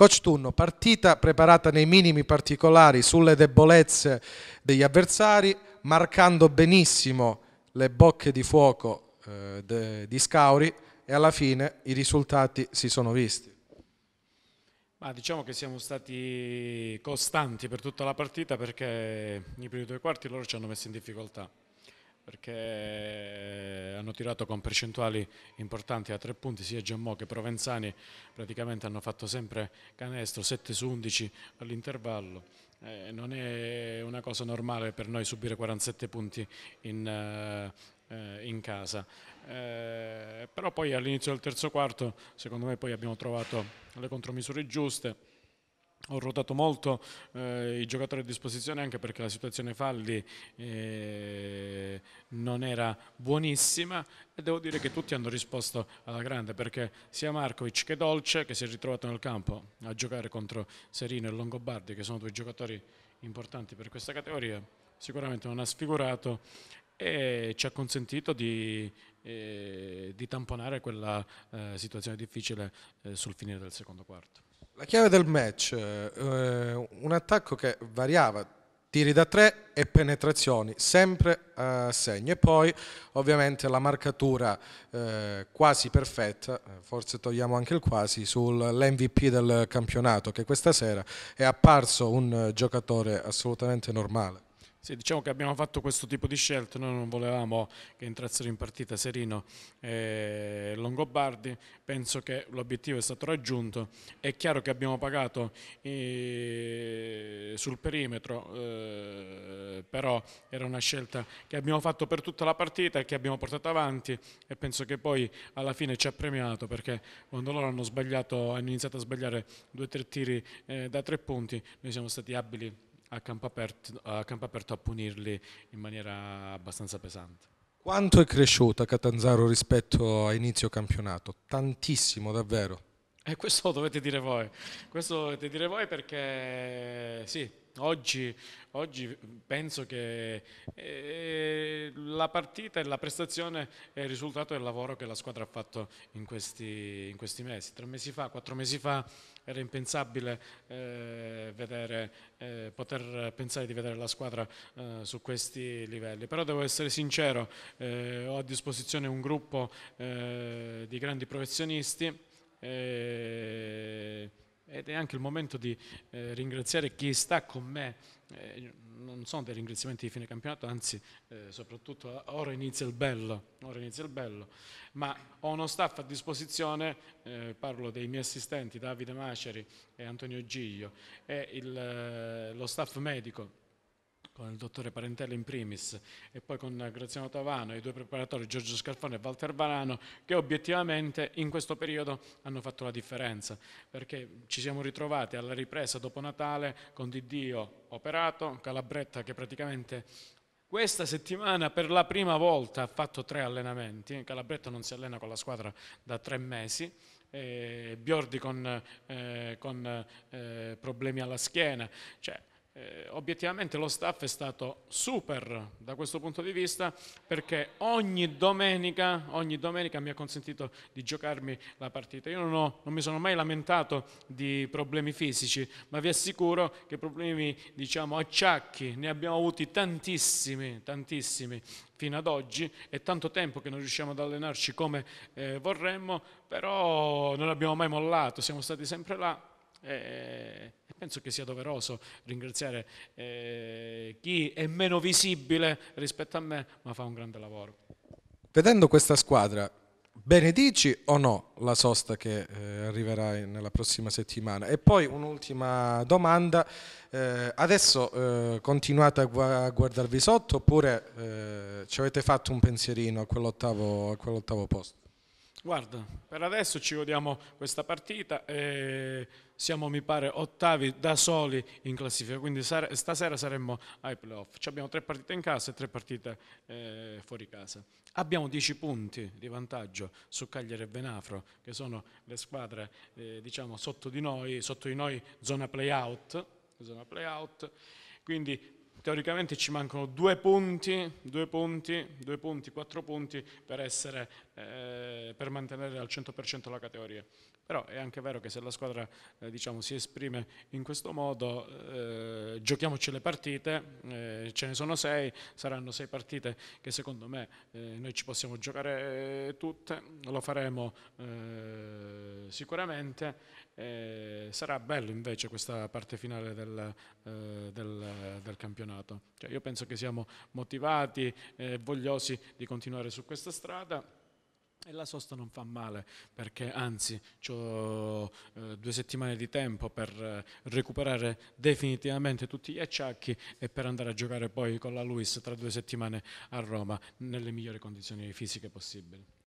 Coach Tunno, partita preparata nei minimi particolari sulle debolezze degli avversari, marcando benissimo le bocche di fuoco eh, de, di Scauri e alla fine i risultati si sono visti. Ma diciamo che siamo stati costanti per tutta la partita perché nei primi due quarti loro ci hanno messo in difficoltà perché hanno tirato con percentuali importanti a tre punti sia Gemmo che Provenzani praticamente hanno fatto sempre canestro 7 su 11 all'intervallo eh, non è una cosa normale per noi subire 47 punti in, eh, in casa eh, però poi all'inizio del terzo quarto secondo me poi abbiamo trovato le contromisure giuste ho ruotato molto eh, i giocatori a disposizione anche perché la situazione falli eh, non era buonissima e devo dire che tutti hanno risposto alla grande perché sia Markovic che Dolce che si è ritrovato nel campo a giocare contro Serino e Longobardi che sono due giocatori importanti per questa categoria sicuramente non ha sfigurato e ci ha consentito di, eh, di tamponare quella eh, situazione difficile eh, sul finire del secondo quarto. La chiave del match, eh, un attacco che variava, tiri da tre e penetrazioni, sempre a segno. E poi ovviamente la marcatura eh, quasi perfetta, eh, forse togliamo anche il quasi, sull'MVP del campionato, che questa sera è apparso un giocatore assolutamente normale. Sì, diciamo che abbiamo fatto questo tipo di scelta, noi non volevamo che entrassero in partita Serino e Longobardi, penso che l'obiettivo è stato raggiunto, è chiaro che abbiamo pagato eh, sul perimetro, eh, però era una scelta che abbiamo fatto per tutta la partita e che abbiamo portato avanti e penso che poi alla fine ci ha premiato perché quando loro hanno, hanno iniziato a sbagliare due o tre tiri eh, da tre punti, noi siamo stati abili a campo, aperto, a campo aperto a punirli in maniera abbastanza pesante. Quanto è cresciuta Catanzaro rispetto a inizio campionato? Tantissimo, davvero. E eh, questo lo dovete dire voi, questo dovete dire voi perché sì, Oggi, oggi, penso che eh, la partita e la prestazione è il risultato del lavoro che la squadra ha fatto in questi, in questi mesi. Tre mesi fa, quattro mesi fa era impensabile eh, vedere, eh, poter pensare di vedere la squadra eh, su questi livelli. Però devo essere sincero, eh, ho a disposizione un gruppo eh, di grandi professionisti ed è anche il momento di eh, ringraziare chi sta con me. Eh, non sono dei ringraziamenti di fine campionato, anzi, eh, soprattutto ora inizia il bello, inizia il bello. ma ho uno staff a disposizione, eh, parlo dei miei assistenti Davide Maceri e Antonio Giglio e il, eh, lo staff medico con il dottore Parentelli in primis e poi con Graziano Tavano, e i due preparatori Giorgio Scarfone e Walter Varano, che obiettivamente in questo periodo hanno fatto la differenza, perché ci siamo ritrovati alla ripresa dopo Natale con Didio operato, Calabretta che praticamente questa settimana per la prima volta ha fatto tre allenamenti, Calabretta non si allena con la squadra da tre mesi, eh, Biordi con, eh, con eh, problemi alla schiena, cioè, eh, obiettivamente lo staff è stato super da questo punto di vista perché ogni domenica, ogni domenica mi ha consentito di giocarmi la partita. Io non, ho, non, mi sono mai lamentato di problemi fisici, ma vi assicuro che problemi, diciamo, acciacchi ne abbiamo avuti tantissimi, tantissimi fino ad oggi. È tanto tempo che non riusciamo ad allenarci come eh, vorremmo, però non abbiamo mai mollato, siamo stati sempre là e eh, eh, penso che sia doveroso ringraziare eh, chi è meno visibile rispetto a me, ma fa un grande lavoro. Vedendo questa squadra, benedici o no la sosta che eh, arriverà nella prossima settimana? E poi un'ultima domanda, eh, adesso eh, continuate a, gu a, guardarvi sotto oppure ci avete fatto un pensierino a quell'ottavo quell posto? Guarda, per adesso ci godiamo questa partita e siamo, mi pare, ottavi da soli in classifica, quindi stasera saremmo ai playoff. abbiamo tre partite in casa e tre partite eh, fuori casa. Abbiamo dieci punti di vantaggio su Cagliari e Venafro, che sono le squadre eh, diciamo, sotto di noi, sotto di noi zona play-out, zona play-out quindi teoricamente ci mancano due punti, due punti, due punti, quattro punti per, essere, eh, per mantenere al 100% la categoria. Però è anche vero che se la squadra eh, diciamo, si esprime in questo modo, eh, giochiamoci le partite, eh, ce ne sono sei, saranno sei partite che secondo me eh, noi ci possiamo giocare eh, tutte, lo faremo sicuramente, sarà bello invece questa parte finale del, del campionato. Cioè, io penso che siamo motivati, eh, vogliosi di continuare su questa strada. E la sosta non fa male perché anzi ho eh, due settimane di tempo per eh, recuperare definitivamente tutti gli acciacchi e per andare a giocare poi con la Luis tra due settimane a Roma nelle migliori condizioni fisiche possibili.